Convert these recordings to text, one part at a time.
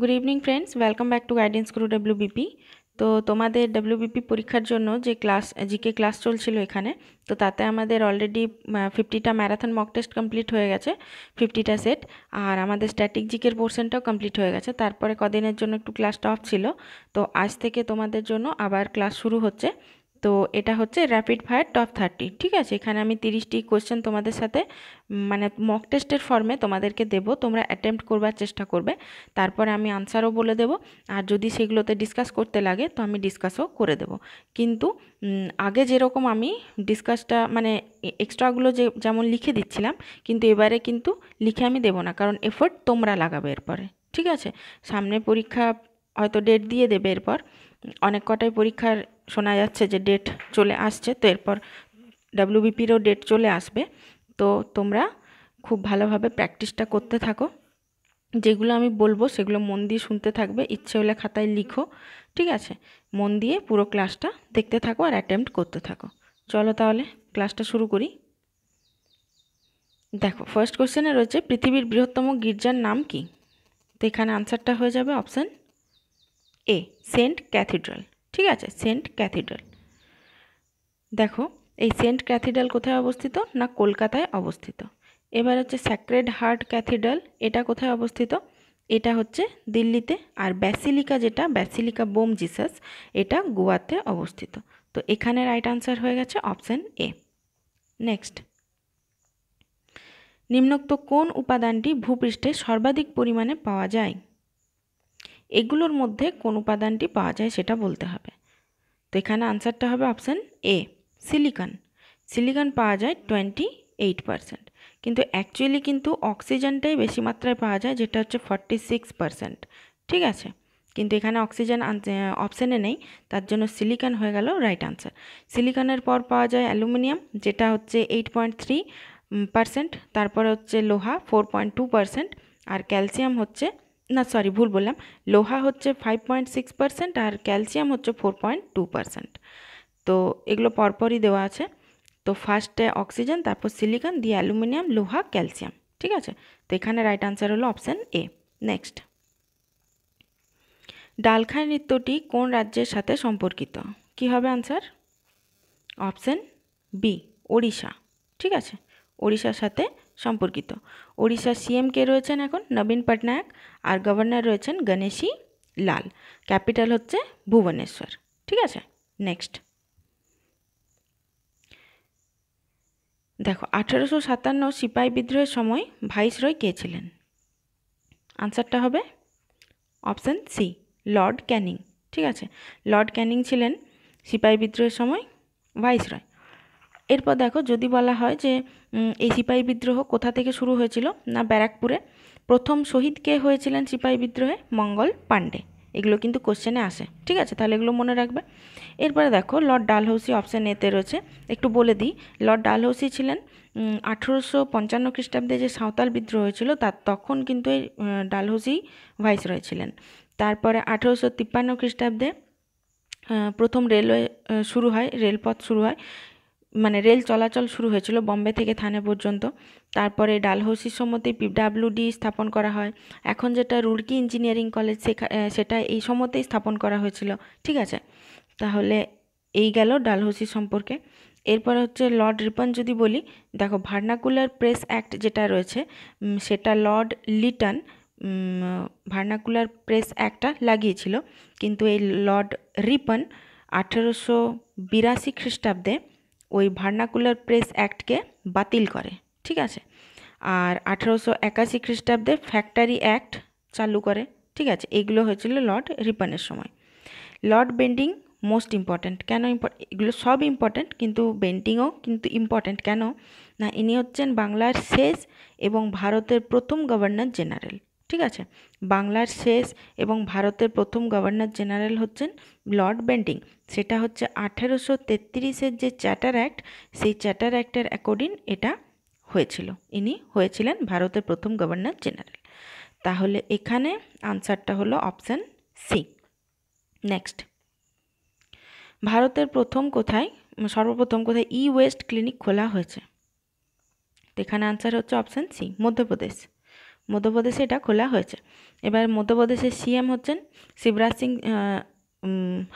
good evening friends welcome back to guidance guru WBP তো তোমাদের WBP পরীক্ষার জন্য যে ক্লাস জিকে ক্লাস চলছিল এখানে তো তাতে আমাদের অলরেডি ফিফটিটা ম্যারাথন মক টেস্ট কমপ্লিট হয়ে গেছে ফিফটিটা সেট আর আমাদের স্ট্যাটিক জিকের পোর্শনটাও কমপ্লিট হয়ে গেছে তারপরে কদিনের জন্য একটু ক্লাসটা অফ ছিল তো আজ থেকে তোমাদের জন্য আবার ক্লাস শুরু হচ্ছে তো এটা হচ্ছে র্যাপিড ফায়ার টপ থার্টি ঠিক আছে এখানে আমি তিরিশটি কোয়েশ্চেন তোমাদের সাথে মানে মক টেস্টের ফর্মে তোমাদেরকে দেব তোমরা অ্যাটেম্প্ট করবার চেষ্টা করবে তারপরে আমি আনসারও বলে দেব আর যদি সেগুলোতে ডিসকাস করতে লাগে তো আমি ডিসকাসও করে দেব কিন্তু আগে যেরকম আমি ডিসকাসটা মানে এক্সট্রাগুলো যে যেমন লিখে দিচ্ছিলাম কিন্তু এবারে কিন্তু লিখে আমি দেব না কারণ এফোর্ট তোমরা লাগাবে এরপরে ঠিক আছে সামনে পরীক্ষা হয়তো ডেট দিয়ে দেবে এরপর অনেক কটাই পরীক্ষার শোনা যাচ্ছে যে ডেট চলে আসছে তো এরপর ডাব্লিউবিপিরও ডেট চলে আসবে তো তোমরা খুব ভালোভাবে প্র্যাকটিসটা করতে থাকো যেগুলো আমি বলবো সেগুলো মন দিয়ে শুনতে থাকবে ইচ্ছে হলে খাতায় লিখো ঠিক আছে মন দিয়ে পুরো ক্লাসটা দেখতে থাকো আর অ্যাটেম্প্ট করতে থাকো চলো তাহলে ক্লাসটা শুরু করি দেখো ফার্স্ট কোশ্চেনে রয়েছে পৃথিবীর বৃহত্তম গির্জার নাম কি তো এখানে আনসারটা হয়ে যাবে অপশান এ সেন্ট ক্যাথিড্রাল ঠিক আছে সেন্ট ক্যাথিড্রাল দেখো এই সেন্ট ক্যাথিড্রাল কোথায় অবস্থিত না কলকাতায় অবস্থিত এবার হচ্ছে স্যাক্রেড হার্ট ক্যাথিড্রাল এটা কোথায় অবস্থিত এটা হচ্ছে দিল্লিতে আর ব্যাসিলিকা যেটা ব্যাসিলিকা বোম জিসাস এটা গোয়াতে অবস্থিত তো এখানে রাইট আনসার হয়ে গেছে অপশান এ নেক্সট নিম্নোক্ত কোন উপাদানটি ভূপৃষ্ঠে সর্বাধিক পরিমাণে পাওয়া যায় এগুলোর মধ্যে কোন উপাদানটি পাওয়া যায় সেটা বলতে হবে তো এখানে আনসারটা হবে অপশান এ সিলিকন সিলিকন পাওয়া যায় টোয়েন্টি এইট পারসেন্ট কিন্তু অ্যাকচুয়ালি কিন্তু অক্সিজেনটাই বেশি মাত্রায় পাওয়া যায় যেটা হচ্ছে ফর্টি সিক্স পারসেন্ট ঠিক আছে কিন্তু এখানে অক্সিজেন অপশানে নেই তার জন্য সিলিকন হয়ে গেল রাইট আনসার সিলিকনের পর পাওয়া যায় অ্যালুমিনিয়াম যেটা হচ্ছে এইট পয়েন্ট থ্রি পারসেন্ট তারপরে হচ্ছে লোহা ফোর পয়েন্ট টু পারসেন্ট আর ক্যালসিয়াম হচ্ছে না সরি ভুল বললাম লোহা হচ্ছে ফাইভ পয়েন্ট সিক্স পার্সেন্ট আর ক্যালসিয়াম হচ্ছে ফোর পয়েন্ট টু পার্সেন্ট তো এগুলো পরপরই দেওয়া আছে তো ফার্স্টে অক্সিজেন তারপর সিলিকন দিয়ে অ্যালুমিনিয়াম লোহা ক্যালসিয়াম ঠিক আছে তো এখানে রাইট আনসার হলো অপশান এ নেক্সট ডালখাই নৃত্যটি কোন রাজ্যের সাথে সম্পর্কিত কি হবে আনসার অপশান বি ওড়িশা ঠিক আছে ওড়িশার সাথে সম্পর্কিত ওড়িশার সিএম কে রয়েছেন এখন নবীন পটনায়ক আর গভর্নর রয়েছেন গণেশী লাল ক্যাপিটাল হচ্ছে ভুবনেশ্বর ঠিক আছে নেক্সট দেখো আঠেরোশো সাতান্ন সিপাহি বিদ্রোহের সময় ভাইস রয় কে ছিলেন আনসারটা হবে অপশান সি লর্ড ক্যানিং ঠিক আছে লর্ড ক্যানিং ছিলেন সিপাহি বিদ্রোহের সময় ভাইস রয় এরপর দেখো যদি বলা হয় যে এই সিপাহী বিদ্রোহ কোথা থেকে শুরু হয়েছিল না ব্যারাকপুরে প্রথম শহীদ কে হয়েছিলেন সিপাহী বিদ্রোহে মঙ্গল পাণ্ডে এগুলো কিন্তু কোশ্চেনে আসে ঠিক আছে তাহলে এগুলো মনে রাখবে এরপরে দেখো লর্ড ডালহৌসি অপশান এতে রয়েছে একটু বলে দিই লর্ড ডালহৌসি ছিলেন আঠেরোশো পঞ্চান্ন খ্রিস্টাব্দে যে সাঁওতাল বিদ্রোহ হয়েছিল তার তখন কিন্তু এই ডালহৌসি ভাইস রয়েছিলেন তারপরে আঠেরোশো তিপ্পান্ন খ্রিস্টাব্দে প্রথম রেলওয়ে শুরু হয় রেলপথ শুরু হয় মানে রেল চলাচল শুরু হয়েছিল বম্বে থেকে থানে পর্যন্ত তারপরে ডালহৌসির সম্মতি পিডাব্লিউডি স্থাপন করা হয় এখন যেটা রুড়কি ইঞ্জিনিয়ারিং কলেজ সেটা এই সমতেই স্থাপন করা হয়েছিল ঠিক আছে তাহলে এই গেল ডালহৌসি সম্পর্কে এরপর হচ্ছে লর্ড রিপন যদি বলি দেখো ভার্নাকুলার প্রেস অ্যাক্ট যেটা রয়েছে সেটা লর্ড লিটন ভার্নাকুলার প্রেস অ্যাক্টটা লাগিয়েছিল কিন্তু এই লর্ড রিপন আঠেরোশো বিরাশি খ্রিস্টাব্দে ওই ভার্নাকুলার প্রেস অ্যাক্টকে বাতিল করে ঠিক আছে আর আঠেরোশো একাশি খ্রিস্টাব্দে ফ্যাক্টরি অ্যাক্ট চালু করে ঠিক আছে এগুলো হয়েছিল লর্ড রিপানের সময় লর্ড বেন্ডিং মোস্ট ইম্পর্ট্যান্ট কেন এগুলো সব ইম্পর্ট্যান্ট কিন্তু বেন্টিংও কিন্তু ইম্পর্ট্যান্ট কেন না ইনি হচ্ছেন বাংলার শেষ এবং ভারতের প্রথম গভর্নর জেনারেল ঠিক আছে বাংলার শেষ এবং ভারতের প্রথম গভর্নর জেনারেল হচ্ছেন লর্ড বেন্টিং সেটা হচ্ছে আঠেরোশো তেত্রিশের যে চ্যাটার অ্যাক্ট সেই চ্যাটার অ্যাক্টের অ্যাকর্ডিং এটা হয়েছিল ইনি হয়েছিলেন ভারতের প্রথম গভর্নর জেনারেল তাহলে এখানে আনসারটা হলো অপশান সি নেক্সট ভারতের প্রথম কোথায় সর্বপ্রথম কোথায় ই ওয়েস্ট ক্লিনিক খোলা হয়েছে এখানে আনসার হচ্ছে অপশান সি মধ্যপ্রদেশ মধ্যপ্রদেশে এটা খোলা হয়েছে এবার মধ্যপ্রদেশের সিএম হচ্ছেন শিবরাজ সিং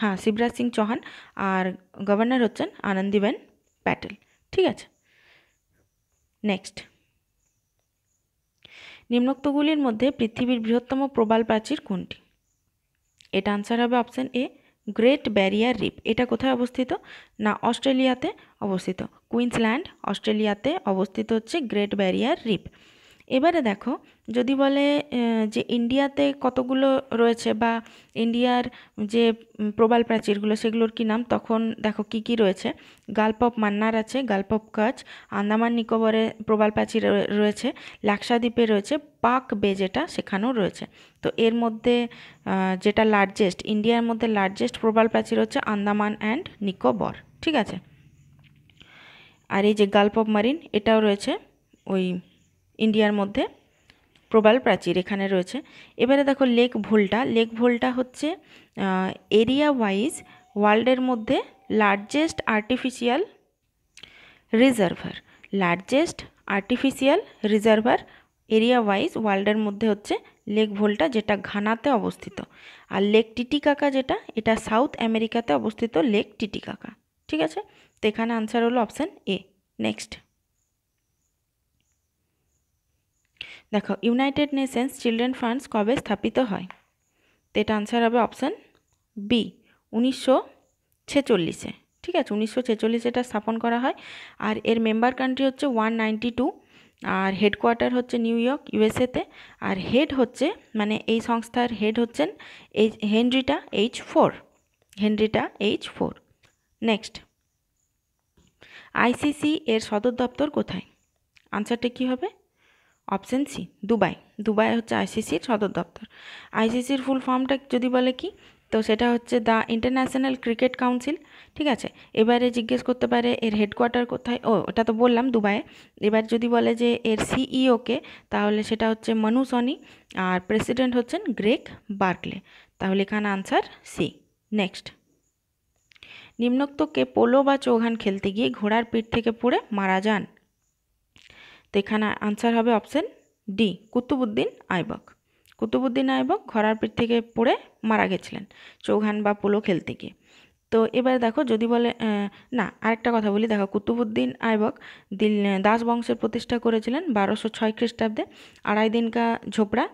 হ্যাঁ শিবরাজ সিং চৌহান আর গভর্নর হচ্ছেন আনন্দিবেন প্যাটেল ঠিক আছে নেক্সট নিম্নোক্তগুলির মধ্যে পৃথিবীর বৃহত্তম প্রবাল প্রাচীর কোনটি এটা আনসার হবে option A great barrier reef এটা কোথায় অবস্থিত না অস্ট্রেলিয়াতে অবস্থিত কুইন্সল্যান্ড অস্ট্রেলিয়াতে অবস্থিত হচ্ছে গ্রেট ব্যারিয়ার রিপ এবারে দেখো যদি বলে যে ইন্ডিয়াতে কতগুলো রয়েছে বা ইন্ডিয়ার যে প্রবাল প্রাচীরগুলো সেগুলোর কী নাম তখন দেখো কি কি রয়েছে গাল্প অফ মান্নার আছে গাল্প অফ কাচ আন্দামান নিকোবরে প্রবাল প্রাচীর রয়েছে লাক্সাদ্বীপে রয়েছে পাক বে যেটা সেখানেও রয়েছে তো এর মধ্যে যেটা লার্জেস্ট ইন্ডিয়ার মধ্যে লার্জেস্ট প্রবাল প্রাচীর হচ্ছে আন্দামান অ্যান্ড নিকোবর ঠিক আছে আর এই যে গাল্প অফ মারিন এটাও রয়েছে ওই ইন্ডিয়ার মধ্যে প্রবাল প্রাচীর এখানে রয়েছে এবারে দেখো লেক ভোল্টা লেক ভোল্টা হচ্ছে এরিয়া ওয়াইজ ওয়ার্ল্ডের মধ্যে largest artificial reservoir largest artificial reservoir area wise ওয়ার্ল্ডের মধ্যে হচ্ছে লেক ভোল্টা যেটা ঘানাতে অবস্থিত আর লেক টিটিকাকা যেটা এটা সাউথ আমেরিকাতে অবস্থিত লেক টিটিকাকা ঠিক আছে তো এখানে আনসার হলো অপশান এ নেক্সট দেখো ইউনাইটেড নেশনস চিলড্রেন ফান্ডস কবে স্থাপিত হয় তো এটা আনসার হবে অপশান বি উনিশশো ছেচল্লিশে ঠিক আছে উনিশশো ছেচল্লিশে এটা স্থাপন করা হয় আর এর মেম্বার কান্ট্রি হচ্ছে ওয়ান নাইনটি টু আর হেডকোয়ার্টার হচ্ছে নিউ ইয়র্ক ইউএসএতে আর হেড হচ্ছে মানে এই সংস্থার হেড হচ্ছেন এই Henrietta H Fore Henrietta H Fore next ICC এর সদর দপ্তর কোথায় আনসারটা কী হবে অপশান সি দুবাই দুবাই হচ্ছে আইসিসির সদর দপ্তর আইসিসির ফুল ফর্মটা যদি বলে কি তো সেটা হচ্ছে দ্য ইন্টারন্যাশনাল ক্রিকেট কাউন্সিল ঠিক আছে এবারে জিজ্ঞেস করতে পারে এর হেডকোয়ার্টার কোথায় ও ওটা তো বললাম দুবাইয়ে এবার যদি বলে যে এর সিইওকে e তাহলে সেটা হচ্ছে মনু সনি আর প্রেসিডেন্ট হচ্ছেন গ্রেক বার্কলে তাহলে এখানে আনসার সি নেক্সট নিম্নোক্তকে পোলো বা চৌঘান খেলতে গিয়ে ঘোড়ার পিঠ থেকে পড়ে মারা যান তো এখানে আনসার হবে অপশান ডি কুতুবুদ্দিন আইবক কুতুবুদ্দিন আইবক ঘরার পিঠ থেকে পড়ে মারা গেছিলেন চৌহান বা পোলো খেলতে গিয়ে তো এবার দেখো যদি বলে না আরেকটা কথা বলি দেখো কুতুবুদ্দিন আইবক দিল দাস বংশের প্রতিষ্ঠা করেছিলেন বারোশো ছয় খ্রিস্টাব্দে আড়াই দিনকা ঝোপড়া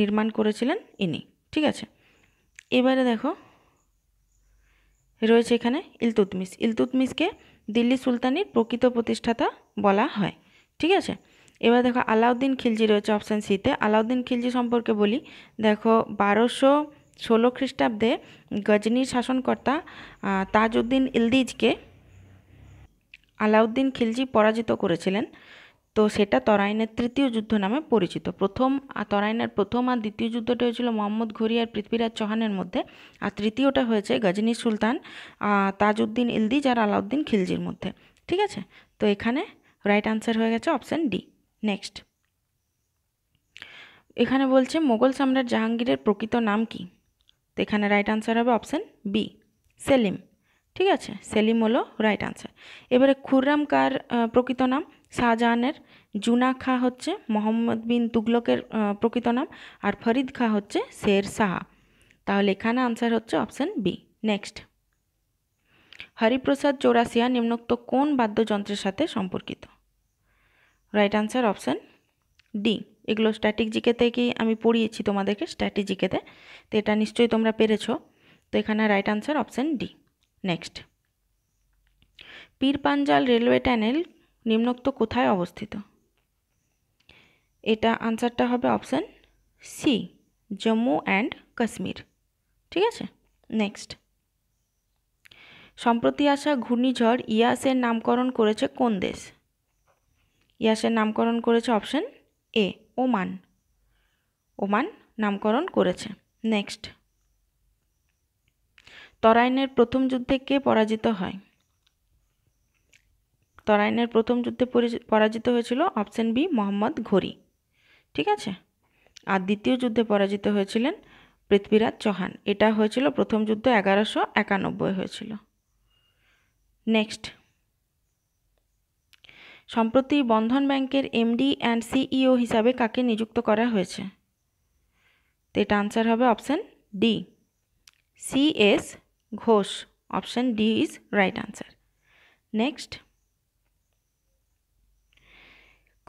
নির্মাণ করেছিলেন ইনি ঠিক আছে এবারে দেখো রয়েছে এখানে ইলতুতমিস ইলতুতমিসকে দিল্লি সুলতানির প্রকৃত প্রতিষ্ঠাতা বলা হয় ঠিক আছে এবার দেখো আলাউদ্দিন খিলজি রয়েছে অপশান সিতে আলাউদ্দিন খিলজি সম্পর্কে বলি দেখো বারোশো ষোলো খ্রিস্টাব্দে গজনির শাসনকর্তা তাজউদ্দিন ইলদিজকে আলাউদ্দিন খিলজি পরাজিত করেছিলেন তো সেটা তরাইনের তৃতীয় যুদ্ধ নামে পরিচিত প্রথম তরাইনের প্রথম আর দ্বিতীয় যুদ্ধটা হয়েছিল মোহাম্মদ ঘুরি আর পৃথ্বীরাজ চৌহানের মধ্যে আর তৃতীয়টা হয়েছে গজনী সুলতান তাজউদ্দিন ইলদিজ আর আলাউদ্দিন খিলজির মধ্যে ঠিক আছে তো এখানে রাইট আনসার হয়ে গেছে অপশান ডি নেক্সট এখানে বলছে মোগল সম্রাট জাহাঙ্গীরের প্রকৃত নাম কি তো এখানে রাইট আনসার হবে অপশান বি সেলিম ঠিক আছে সেলিম হলো রাইট আনসার এবারে খুররাম কার প্রকৃত নাম শাহজাহানের জুনা খা হচ্ছে মোহাম্মদ বিন তুগলকের প্রকৃত নাম আর ফরিদ খা হচ্ছে শের সাহা তাহলে এখানে আনসার হচ্ছে option B next Hariprasad Chaurasia নিম্নোক্ত কোন বাদ্যযন্ত্রের সাথে সম্পর্কিত রাইট আনসার অপশান ডি এগুলো স্ট্যাটিক জিকেতে কি আমি পড়িয়েছি তোমাদেরকে স্ট্যাটিক জিকেতে তো এটা নিশ্চয়ই তোমরা পেরেছো তো এখানে right answer option D next Pir Panjal railway tunnel নিম্নোক্ত কোথায় অবস্থিত এটা আনসারটা হবে option C Jammu and Kashmir ঠিক আছে নেক্সট সম্প্রতি আসা ঘূর্ণিঝড় ইয়াসের নামকরণ করেছে কোন দেশ ইয়াসের নামকরণ করেছে অপশন এ ওমান ওমান নামকরণ করেছে নেক্সট তরাইনের প্রথম যুদ্ধে কে পরাজিত হয় তরাইনের প্রথম যুদ্ধে পরাজিত হয়েছিল অপশন বি মোহাম্মদ ঘড়ি ঠিক আছে আর দ্বিতীয় যুদ্ধে পরাজিত হয়েছিলেন পৃথ্বীরাজ চৌহান এটা হয়েছিল প্রথম যুদ্ধ এগারোশো একানব্বই হয়েছিল নেক্সট সম্প্রতি বন্ধন ব্যাংকের এমডি অ্যান্ড সিইও হিসাবে কাকে নিযুক্ত করা হয়েছে তো এটা আনসার হবে option D C S Ghosh option D is right answer next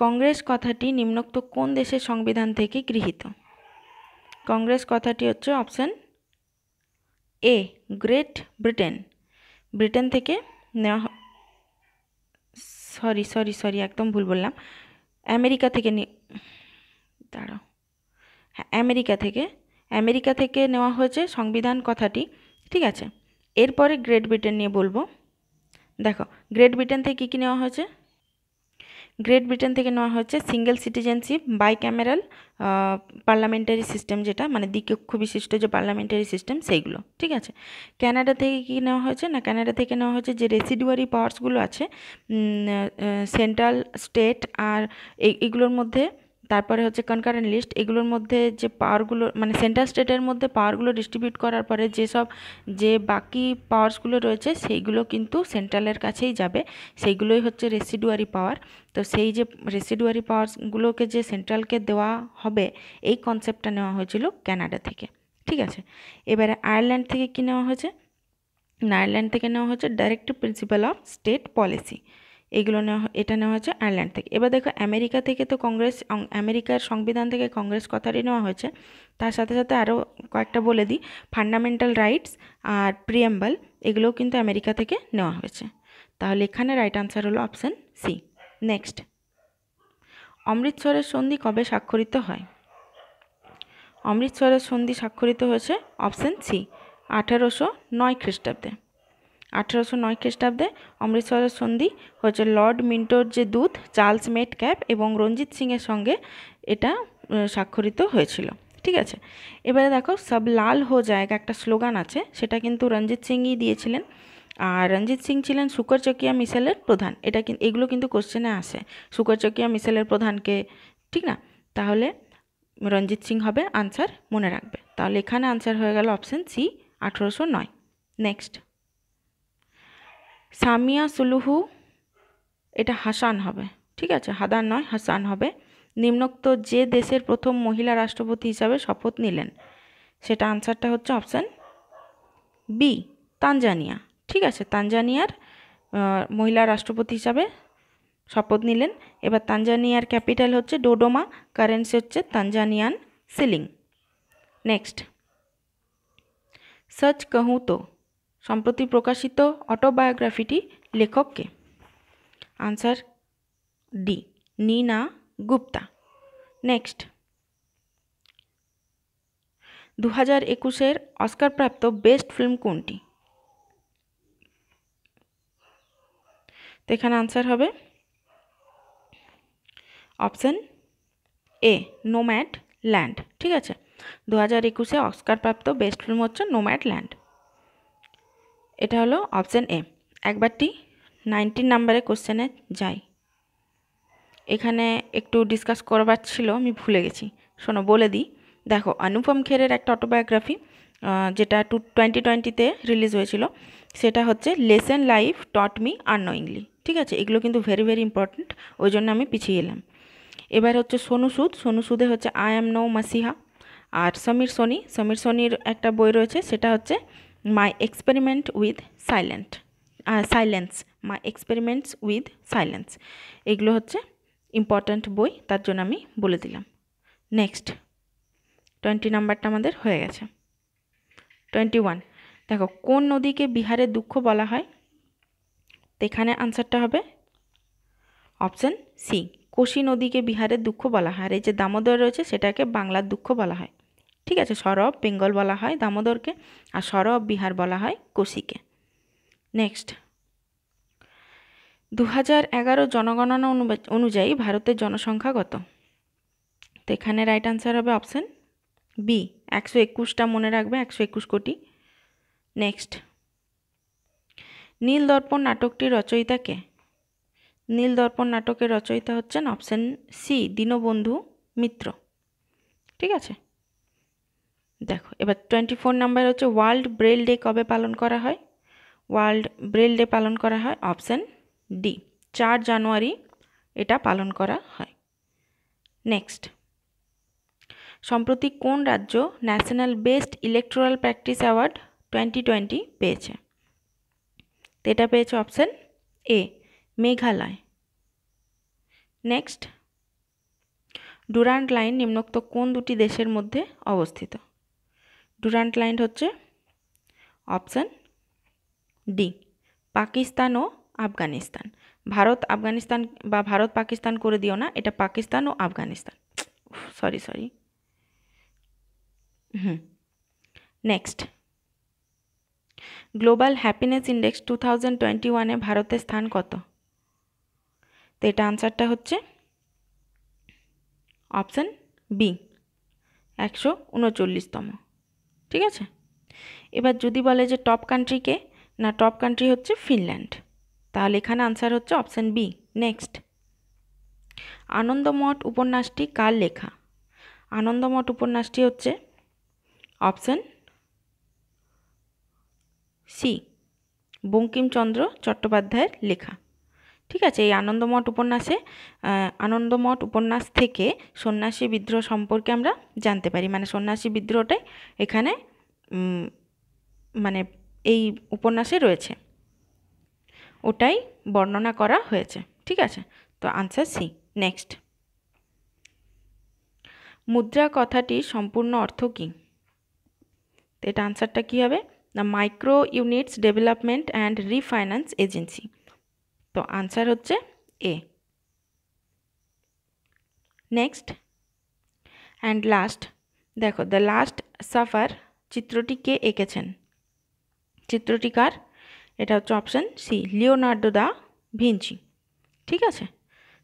Congress কথাটি নিম্নোক্ত কোন দেশের সংবিধান থেকে গৃহীত কংগ্রেস কথাটি হচ্ছে option A Great Britain Britain থেকে নেওয়া সরি সরি সরি একদম ভুল বললাম আমেরিকা থেকে দাঁড়াও হ্যাঁ আমেরিকা থেকে আমেরিকা থেকে নেওয়া হয়েছে সংবিধান কথাটি ঠিক আছে এরপরে গ্রেট ব্রিটেন নিয়ে বলবো দেখো গ্রেট ব্রিটেন থেকে কী কী নেওয়া হয়েছে গ্রেট ব্রিটেন থেকে নেওয়া হচ্ছে single citizenship bicameral parliamentary system যেটা মানে দ্বিকক্ষ বিশিষ্ট যে পার্লামেন্টারি সিস্টেম সেইগুলো ঠিক আছে ক্যানাডা থেকে কি নেওয়া হয়েছে না ক্যানাডা থেকে নেওয়া হয়েছে যে রেসিডুয়ারি পাওয়ার্সগুলো আছে সেন্ট্রাল স্টেট আর এইগুলোর মধ্যে তারপরে হচ্ছে কনকারেন্ট লিস্ট এগুলোর মধ্যে যে পাওয়ারগুলো মানে সেন্ট্রাল স্টেটের মধ্যে পাওয়ারগুলো ডিস্ট্রিবিউট করার পরে যেসব যে বাকি পাওয়ারসগুলো রয়েছে সেইগুলো কিন্তু সেন্ট্রালের কাছেই যাবে সেইগুলোই হচ্ছে রেসিডুয়ারি পাওয়ার তো সেই যে রেসিডুয়ারি পাওয়ারসগুলোকে যে সেন্ট্রালকে দেওয়া হবে এই কনসেপ্টটা নেওয়া হয়েছিল ক্যানাডা থেকে ঠিক আছে এবারে আয়ারল্যান্ড থেকে কী নেওয়া হয়েছে আয়ারল্যান্ড থেকে নেওয়া হয়েছে directive principle of state policy এগুলো নেওয়া এটা নেওয়া হয়েছে আয়ারল্যান্ড থেকে এবার দেখো আমেরিকা থেকে তো কংগ্রেস আমেরিকার সংবিধান থেকে কংগ্রেস কথাটি নেওয়া হয়েছে তার সাথে সাথে আরও কয়েকটা বলে দিই ফান্ডামেন্টাল রাইটস আর প্রিয়াম্বল এগুলোও কিন্তু আমেরিকা থেকে নেওয়া হয়েছে তাহলে এখানে রাইট আনসার হলো অপশান সি নেক্সট অমৃতসরের সন্ধি কবে স্বাক্ষরিত হয় অমৃতসরের সন্ধি স্বাক্ষরিত হয়েছে অপশান সি আঠারোশো নয় খ্রিস্টাব্দে আঠেরোশো নয় খ্রিস্টাব্দে অমৃতসরের সন্ধি হচ্ছে লর্ড মিন্টোর যে দূত চার্লস মেট ক্যাপ এবং রঞ্জিত সিংয়ের সঙ্গে এটা স্বাক্ষরিত হয়েছিল ঠিক আছে এবারে দেখো সব লাল হো জায়গা একটা স্লোগান আছে সেটা কিন্তু রঞ্জিত সিংই দিয়েছিলেন আর রঞ্জিত সিং ছিলেন শুকর চকিয়া প্রধান এটা এগুলো কিন্তু কোশ্চেনে আসে শুকর চকিয়া প্রধানকে ঠিক না তাহলে রঞ্জিত সিং হবে আনসার মনে রাখবে তাহলে এখানে আনসার হয়ে গেল অপশান সি আঠেরোশো নয় নেক্সট সামিয়া সুলুহু এটা হাসান হবে ঠিক আছে হাদান নয় হাসান হবে নিম্নোক্ত যে দেশের প্রথম মহিলা রাষ্ট্রপতি হিসাবে শপথ নিলেন সেটা আনসারটা হচ্ছে অপশান বি তানজানিয়া ঠিক আছে তানজানিয়ার মহিলা রাষ্ট্রপতি হিসাবে শপথ নিলেন এবার তানজানিয়ার ক্যাপিটাল হচ্ছে ডোডোমা কারেন্সি হচ্ছে তানজানিয়ান সিলিং নেক্সট সচ কহুতো তো সম্প্রতি প্রকাশিত অটোবায়োগ্রাফিটি লেখককে answer D Neena Gupta next দু হাজার একুশের অস্কারপ্রাপ্ত বেস্ট ফিল্ম কোনটি তো এখানে আনসার হবে অপশান এ নোম্যাট ল্যান্ড ঠিক আছে দু হাজার একুশে অস্কারপ্রাপ্ত বেস্ট ফিল্ম হচ্ছে নোম্যাট ল্যান্ড এটা হলো অপশান এ একবারটি নাইনটিন নাম্বারে কোশ্চেনে যাই এখানে একটু ডিসকাস করবার ছিল আমি ভুলে গেছি শোনো বলে দিই দেখো অনুপম খেরের একটা অটোবায়োগ্রাফি যেটা টু টোয়েন্টি টোয়েন্টিতে রিলিজ হয়েছিল সেটা হচ্ছে lessons life taught me unknowingly ঠিক আছে এগুলো কিন্তু ভেরি ভেরি ইম্পর্ট্যান্ট ওই জন্য আমি পিছিয়ে এলাম এবার হচ্ছে সোনু সুদ সোনু সুদে হচ্ছে আই অ্যাম নো মাসিহা আর সমীর সোনি সমীর সোনির একটা বই রয়েছে সেটা হচ্ছে my experiment with silent silence my experiments with silence এগুলো হচ্ছে ইম্পর্ট্যান্ট বই তার জন্য আমি বলে দিলাম নেক্সট টোয়েন্টি নাম্বারটা আমাদের হয়ে গেছে টোয়েন্টি ওয়ান দেখো কোন নদীকে বিহারের দুঃখ বলা হয় তো এখানে আনসারটা হবে অপশান সি কোশি নদীকে বিহারের দুঃখ বলা হয় আর এই যে দামোদর রয়েছে সেটাকে বাংলার দুঃখ বলা হয় ঠিক আছে সরব বেঙ্গল বলা হয় দামোদরকে আর সরব বিহার বলা হয় কোশিকে নেক্সট দু হাজার এগারো জনগণনা অনুযায়ী ভারতের জনসংখ্যা কত তো এখানে রাইট আনসার হবে অপশান বি একশো একুশটা মনে রাখবে একশো একুশ কোটি নেক্সট নীল দর্পণ নাটকটির কে নীল দর্পণ নাটকের রচয়িতা হচ্ছেন অপশান সি দীনবন্ধু মিত্র ঠিক আছে দেখো এবার টোয়েন্টি ফোর নাম্বার হচ্ছে ওয়ার্ল্ড ব্রেল ডে কবে পালন করা হয় ওয়ার্ল্ড ব্রেল ডে পালন করা হয় অপশান ডি চার জানুয়ারি এটা পালন করা হয় নেক্সট সম্প্রতি কোন রাজ্য national best electoral practice award twenty twenty পেয়েছে এটা পেয়েছে option A Meghalaya next Durand line নিম্নোক্ত কোন দুটি দেশের মধ্যে অবস্থিত ডুরান্ট লাইন হচ্ছে অপশান ডি পাকিস্তান ও আফগানিস্তান ভারত আফগানিস্তান বা ভারত পাকিস্তান করে দিও না এটা পাকিস্তান ও Afghanistan sorry sorry hmm next global happiness index two thousand twenty ওয়ানে ভারতের স্থান কত তো এটা আনসারটা হচ্ছে অপশান বি একশো উনচল্লিশতম ঠিক আছে এবার যদি বলে যে টপ কান্ট্রিকে না টপ কান্ট্রি হচ্ছে ফিনল্যান্ড তাহলে এখানে আনসার হচ্ছে অপশান বি নেক্সট আনন্দমঠ উপন্যাসটি কার লেখা আনন্দমঠ উপন্যাসটি হচ্ছে অপশান সি বঙ্কিমচন্দ্র চট্টোপাধ্যায়ের লেখা ঠিক আছে এই আনন্দমঠ উপন্যাসে আনন্দমঠ উপন্যাস থেকে সন্ন্যাসী বিদ্রোহ সম্পর্কে আমরা জানতে পারি মানে সন্ন্যাসী বিদ্রোহটাই এখানে মানে এই উপন্যাসে রয়েছে ওটাই বর্ণনা করা হয়েছে ঠিক আছে তো আনসার সি নেক্সট মুদ্রা কথাটি সম্পূর্ণ অর্থ কী তো এটা আনসারটা কী হবে the micro units development and refinance agency তো আনসার হচ্ছে এ নেক্সট অ্যান্ড লাস্ট দেখো দ্য লাস্ট সাফার চিত্রটি কে এঁকেছেন চিত্রটি কার এটা হচ্ছে option C Leonardo da Vinci ঠিক আছে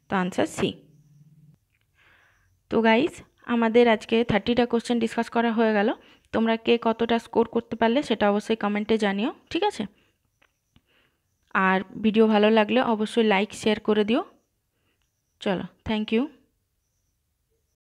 তো আনসার সি তো গাইজ আমাদের আজকে থার্টিটা কোশ্চেন ডিসকাস করা হয়ে গেল তোমরা কে কতটা স্কোর করতে পারলে সেটা অবশ্যই কমেন্টে জানিও ঠিক আছে আর ভিডিও ভালো লাগলে অবশ্যই লাইক শেয়ার করে দিও চলো থ্যাংক ইউ